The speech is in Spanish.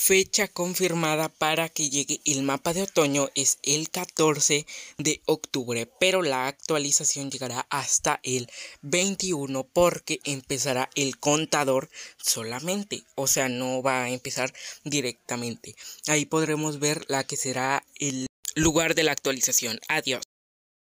Fecha confirmada para que llegue el mapa de otoño es el 14 de octubre, pero la actualización llegará hasta el 21 porque empezará el contador solamente, o sea, no va a empezar directamente. Ahí podremos ver la que será el lugar de la actualización. Adiós.